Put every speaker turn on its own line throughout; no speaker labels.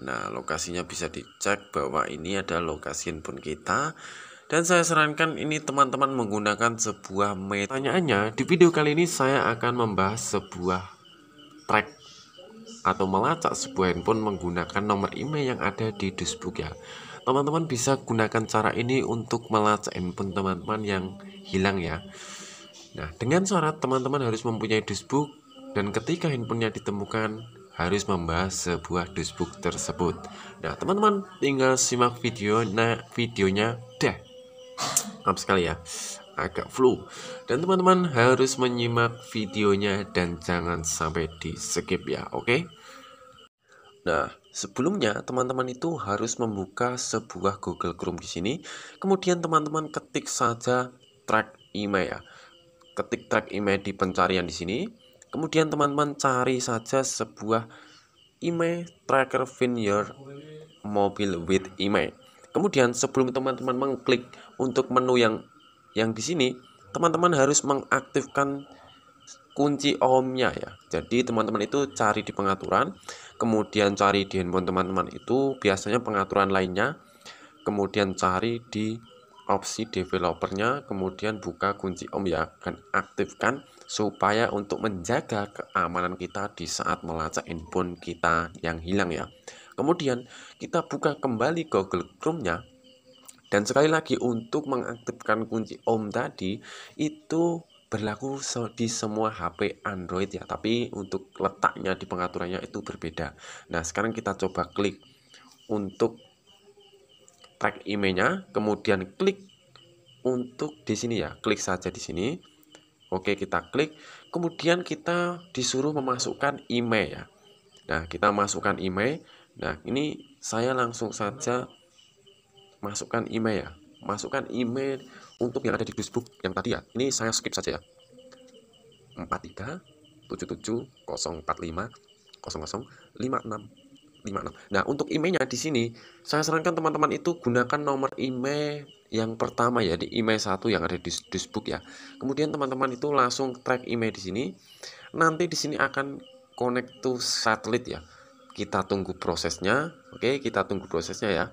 Nah, lokasinya bisa dicek bahwa ini ada lokasi handphone kita. Dan saya sarankan ini teman-teman menggunakan sebuah metode. Pertanyaannya, di video kali ini saya akan membahas sebuah track atau melacak sebuah handphone menggunakan nomor email yang ada di dusbook ya. Teman-teman bisa gunakan cara ini untuk melacak handphone teman-teman yang hilang ya. Nah, dengan syarat teman-teman harus mempunyai dusbook dan ketika handphonenya ditemukan, harus membahas sebuah dusbook tersebut. Nah, teman-teman tinggal simak video nah videonya deh. Maaf sekali ya agak flu dan teman-teman harus menyimak videonya dan jangan sampai di skip ya oke okay? nah sebelumnya teman-teman itu harus membuka sebuah Google Chrome di sini kemudian teman-teman ketik saja track email ya ketik track email di pencarian di sini kemudian teman-teman cari saja sebuah email tracker your mobil with email. kemudian sebelum teman-teman mengklik untuk menu yang yang di sini teman-teman harus mengaktifkan kunci ohmnya ya jadi teman-teman itu cari di pengaturan kemudian cari di handphone teman-teman itu biasanya pengaturan lainnya kemudian cari di opsi developernya kemudian buka kunci om ya dan aktifkan supaya untuk menjaga keamanan kita di saat melacak handphone kita yang hilang ya kemudian kita buka kembali Google Chrome-nya dan sekali lagi untuk mengaktifkan kunci om tadi itu berlaku di semua HP Android ya tapi untuk letaknya di pengaturannya itu berbeda nah sekarang kita coba klik untuk track emailnya kemudian klik untuk di sini ya klik saja di sini Oke kita klik kemudian kita disuruh memasukkan email ya Nah kita masukkan email Nah ini saya langsung saja masukkan email ya masukkan email untuk yang ada di Facebook yang tadi ya ini saya skip saja ya 43 77 045 00 56 56. Nah, untuk emailnya di sini saya sarankan teman-teman itu gunakan nomor email yang pertama ya di email satu yang ada di Facebook ya. Kemudian teman-teman itu langsung track email di sini. Nanti di sini akan connect to satelit ya. Kita tunggu prosesnya. Oke, kita tunggu prosesnya ya.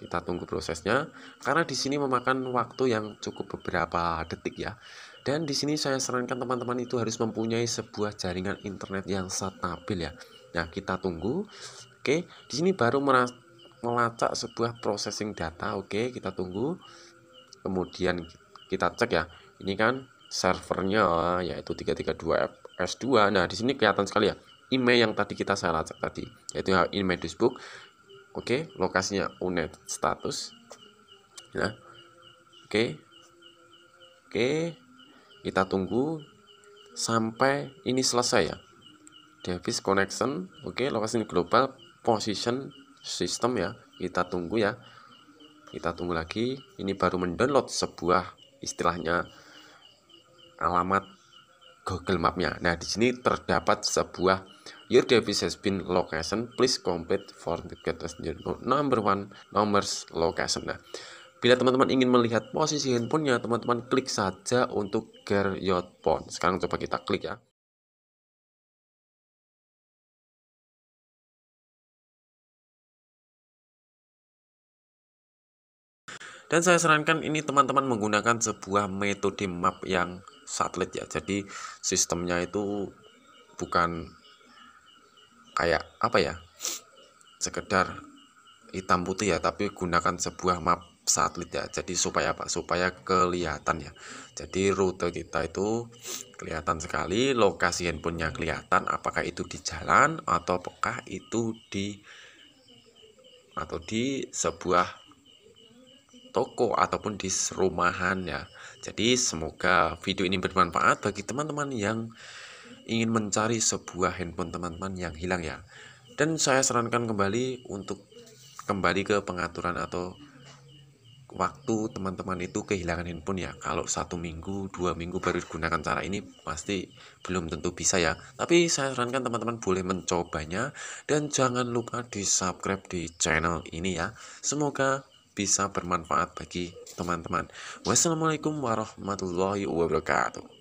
Kita tunggu prosesnya karena di sini memakan waktu yang cukup beberapa detik ya. Dan di sini saya sarankan teman-teman itu harus mempunyai sebuah jaringan internet yang stabil ya. Nah, kita tunggu Oke, di sini baru melacak sebuah processing data. Oke, kita tunggu. Kemudian kita cek ya. Ini kan servernya yaitu 332 S2. Nah, di sini kelihatan sekali ya email yang tadi kita saya lacak tadi, yaitu email Facebook. Oke, lokasinya unet status. Nah. Oke. Oke. Kita tunggu sampai ini selesai ya. Davis connection, oke, lokasi global position system ya kita tunggu ya kita tunggu lagi ini baru mendownload sebuah istilahnya alamat Google Mapnya nah di sini terdapat sebuah your device has been location please complete for the oh, number one numbers location nah Bila teman-teman ingin melihat posisi handphonenya, teman-teman klik saja untuk get your phone. Sekarang coba kita klik ya. dan saya sarankan ini teman-teman menggunakan sebuah metode map yang satelit ya jadi sistemnya itu bukan kayak apa ya sekedar hitam putih ya tapi gunakan sebuah map satelit ya jadi supaya apa supaya kelihatan ya jadi rute kita itu kelihatan sekali lokasi handphonenya kelihatan apakah itu di jalan atau apakah itu di atau di sebuah toko ataupun di rumahan ya. Jadi semoga video ini bermanfaat bagi teman-teman yang ingin mencari sebuah handphone teman-teman yang hilang ya. Dan saya sarankan kembali untuk kembali ke pengaturan atau waktu teman-teman itu kehilangan handphone ya kalau satu minggu dua minggu baru digunakan cara ini pasti belum tentu bisa ya tapi saya sarankan teman-teman boleh mencobanya dan jangan lupa di subscribe di channel ini ya semoga bisa bermanfaat bagi teman-teman. Wassalamualaikum warahmatullahi wabarakatuh.